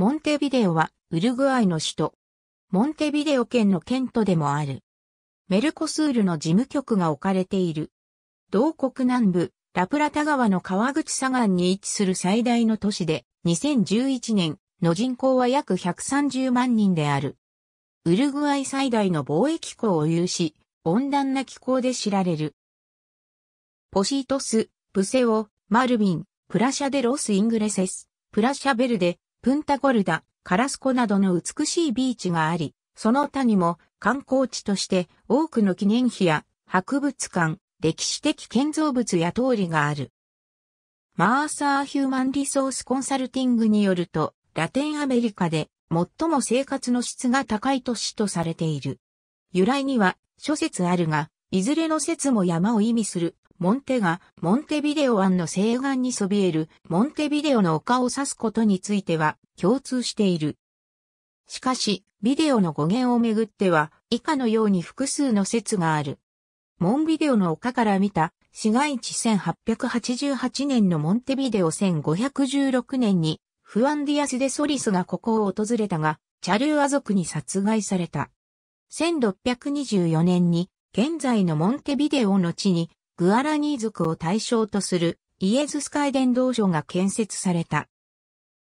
モンテビデオはウルグアイの首都。モンテビデオ県の県都でもある。メルコスールの事務局が置かれている。同国南部、ラプラタ川の川口左岸に位置する最大の都市で、2011年の人口は約130万人である。ウルグアイ最大の貿易港を有し、温暖な気候で知られる。ポシートス、プセオ、マルビン、プラシャデロス・イングレセス、プラシャベルデ、プンタゴルダ、カラスコなどの美しいビーチがあり、その他にも観光地として多くの記念碑や博物館、歴史的建造物や通りがある。マーサーヒューマンリソースコンサルティングによると、ラテンアメリカで最も生活の質が高い都市とされている。由来には諸説あるが、いずれの説も山を意味するモンテが、モンテビデオ湾の西岸にそびえる、モンテビデオの丘を指すことについては、共通している。しかし、ビデオの語源をめぐっては、以下のように複数の説がある。モンビデオの丘から見た、市街地1888年のモンテビデオ1516年に、フアンディアス・デ・ソリスがここを訪れたが、チャルーア族に殺害された。1624年に、現在のモンテビデオの地にグアラニー族を対象とするイエズス会伝道所が建設された。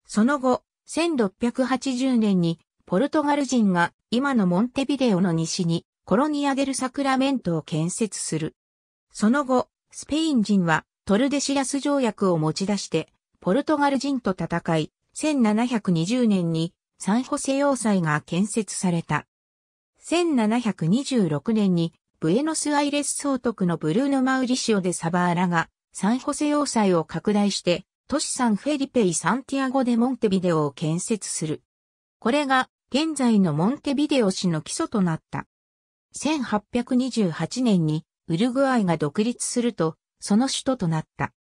その後、1680年にポルトガル人が今のモンテビデオの西にコロニアデルサクラメントを建設する。その後、スペイン人はトルデシアス条約を持ち出してポルトガル人と戦い、1720年にサンホセ要塞が建設された。1726年にブエノスアイレス総督のブルーノ・マウリシオでサバーラが、サンホセ要塞を拡大して、都市サンフェリペイ・サンティアゴ・デ・モンテビデオを建設する。これが、現在のモンテビデオ市の基礎となった。1828年にウルグアイが独立すると、その首都となった。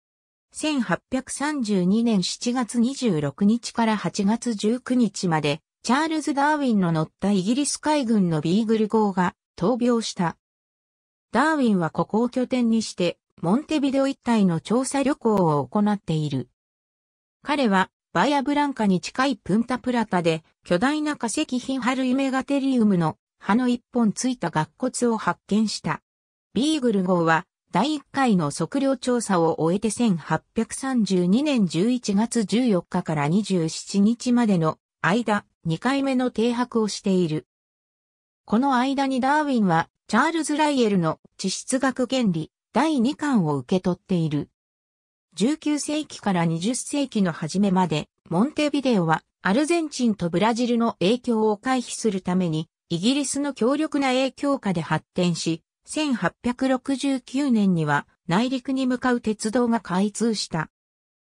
1832年7月26日から8月19日まで、チャールズ・ダーウィンの乗ったイギリス海軍のビーグル号が闘病したダーウィンはここを拠点にして、モンテビデオ一帯の調査旅行を行っている。彼は、バイアブランカに近いプンタプラタで、巨大な化石品ハルイメガテリウムの葉の一本ついた顎骨を発見した。ビーグル号は、第1回の測量調査を終えて1832年11月14日から27日までの間、2回目の停泊をしている。この間にダーウィンはチャールズ・ライエルの地質学原理第2巻を受け取っている。19世紀から20世紀の初めまで、モンテビデオはアルゼンチンとブラジルの影響を回避するために、イギリスの強力な影響下で発展し、1869年には内陸に向かう鉄道が開通した。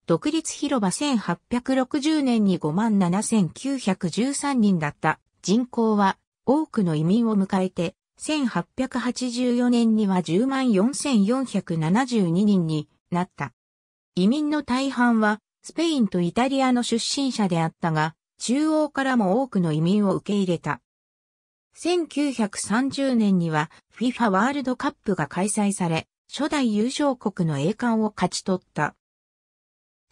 独立広場1860年に57,913人だった人口は多くの移民を迎えて1884年には10万4472人になった。移民の大半はスペインとイタリアの出身者であったが、中央からも多くの移民を受け入れた。1930年には FIFA ワールドカップが開催され、初代優勝国の栄冠を勝ち取った。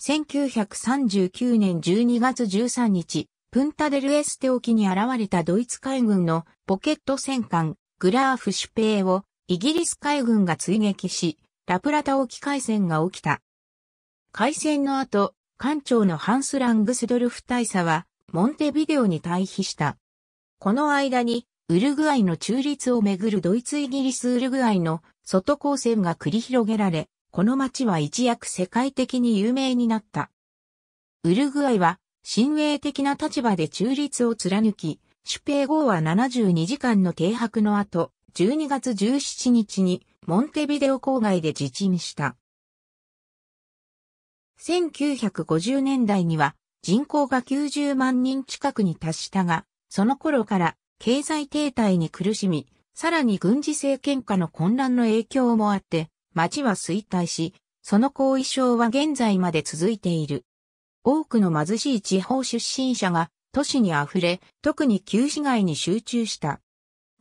1939年12月13日、プンタデルエステ沖に現れたドイツ海軍のポケット戦艦グラーフ主兵をイギリス海軍が追撃し、ラプラタ沖海戦が起きた。海戦の後、艦長のハンス・ラングスドルフ大佐は、モンテビデオに退避した。この間に、ウルグアイの中立をめぐるドイツ・イギリス・ウルグアイの外交戦が繰り広げられ、この町は一躍世界的に有名になった。ウルグアイは、親衛的な立場で中立を貫き、ペ兵号は72時間の停泊の後、12月17日にモンテビデオ郊外で自沈した。1950年代には人口が90万人近くに達したが、その頃から経済停滞に苦しみ、さらに軍事政権下の混乱の影響もあって、町は衰退し、その後遺症は現在まで続いている。多くの貧しい地方出身者が都市に溢れ、特に旧市街に集中した。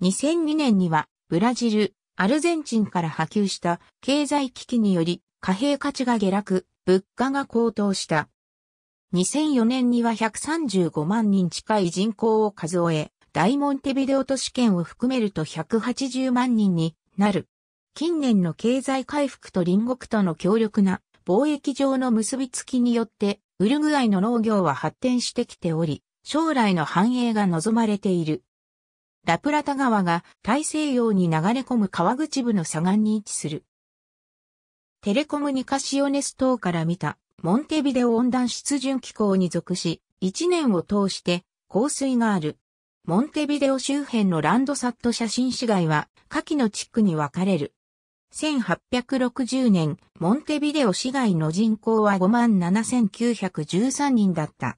2002年には、ブラジル、アルゼンチンから波及した経済危機により、貨幣価値が下落、物価が高騰した。2004年には135万人近い人口を数え、大モンテビデオ都市圏を含めると180万人になる。近年の経済回復と隣国との強力な貿易上の結びつきによって、ウルグアイの農業は発展してきており、将来の繁栄が望まれている。ラプラタ川が大西洋に流れ込む川口部の左岸に位置する。テレコムニカシオネス島から見たモンテビデオ温暖湿潤気候に属し、一年を通して降水がある。モンテビデオ周辺のランドサット写真市街は下記の地区に分かれる。1860年、モンテビデオ市街の人口は57,913人だった。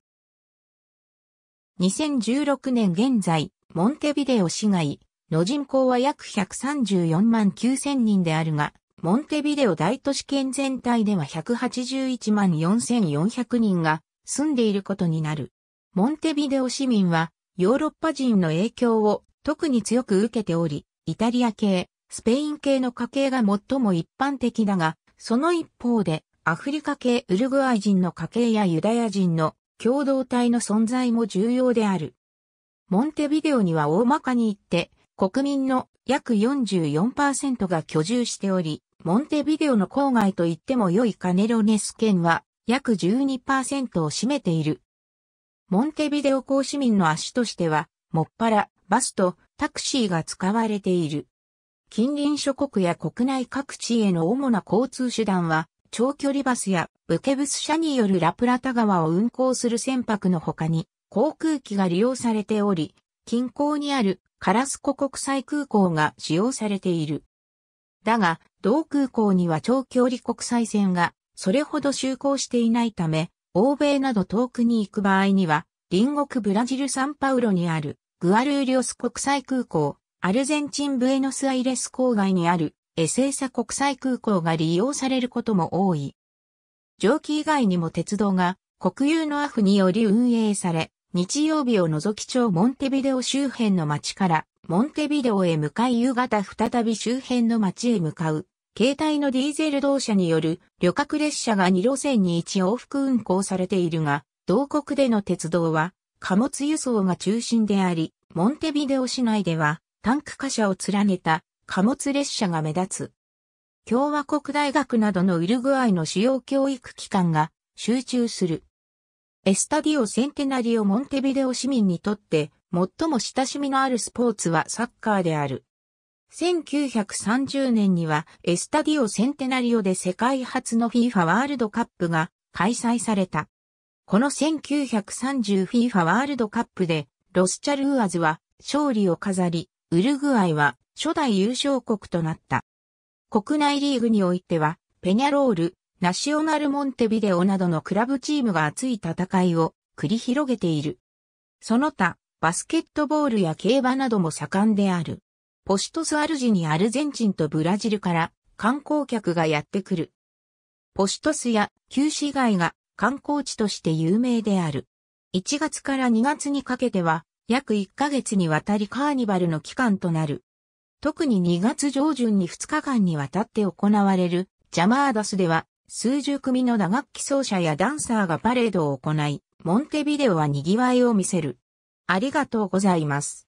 2016年現在、モンテビデオ市外の人口は約134万9000人であるが、モンテビデオ大都市圏全体では181万4400人が住んでいることになる。モンテビデオ市民はヨーロッパ人の影響を特に強く受けており、イタリア系、スペイン系の家系が最も一般的だが、その一方でアフリカ系ウルグアイ人の家系やユダヤ人の共同体の存在も重要である。モンテビデオには大まかに言って、国民の約44%が居住しており、モンテビデオの郊外と言っても良いカネロネス県は約12%を占めている。モンテビデオ公市民の足としては、もっぱら、バスとタクシーが使われている。近隣諸国や国内各地への主な交通手段は、長距離バスやブケブス社によるラプラタ川を運行する船舶の他に航空機が利用されており、近郊にあるカラスコ国際空港が使用されている。だが、同空港には長距離国際線がそれほど就航していないため、欧米など遠くに行く場合には、隣国ブラジルサンパウロにあるグアルーリオス国際空港、アルゼンチンブエノスアイレス郊外にあるエセーサ国際空港が利用されることも多い。蒸気以外にも鉄道が国有のアフにより運営され、日曜日を除き町モンテビデオ周辺の町からモンテビデオへ向かい夕方再び周辺の町へ向かう。携帯のディーゼル同社による旅客列車が2路線に1往復運行されているが、同国での鉄道は貨物輸送が中心であり、モンテビデオ市内ではタンク貨車を連ねた貨物列車が目立つ。共和国大学などのウルグアイの主要教育機関が集中する。エスタディオ・センテナリオ・モンテビデオ市民にとって最も親しみのあるスポーツはサッカーである。1930年にはエスタディオ・センテナリオで世界初の FIFA ワールドカップが開催された。この 1930FIFA ワールドカップでロスチャルーアズは勝利を飾り、ウルグアイは初代優勝国となった。国内リーグにおいては、ペニャロール、ナショナルモンテビデオなどのクラブチームが熱い戦いを繰り広げている。その他、バスケットボールや競馬なども盛んである。ポシトスアルジにアルゼンチンとブラジルから観光客がやってくる。ポシトスや旧市街が観光地として有名である。1月から2月にかけては約1ヶ月にわたりカーニバルの期間となる。特に2月上旬に2日間にわたって行われるジャマーダスでは数十組の打楽器奏者やダンサーがパレードを行い、モンテビデオは賑わいを見せる。ありがとうございます。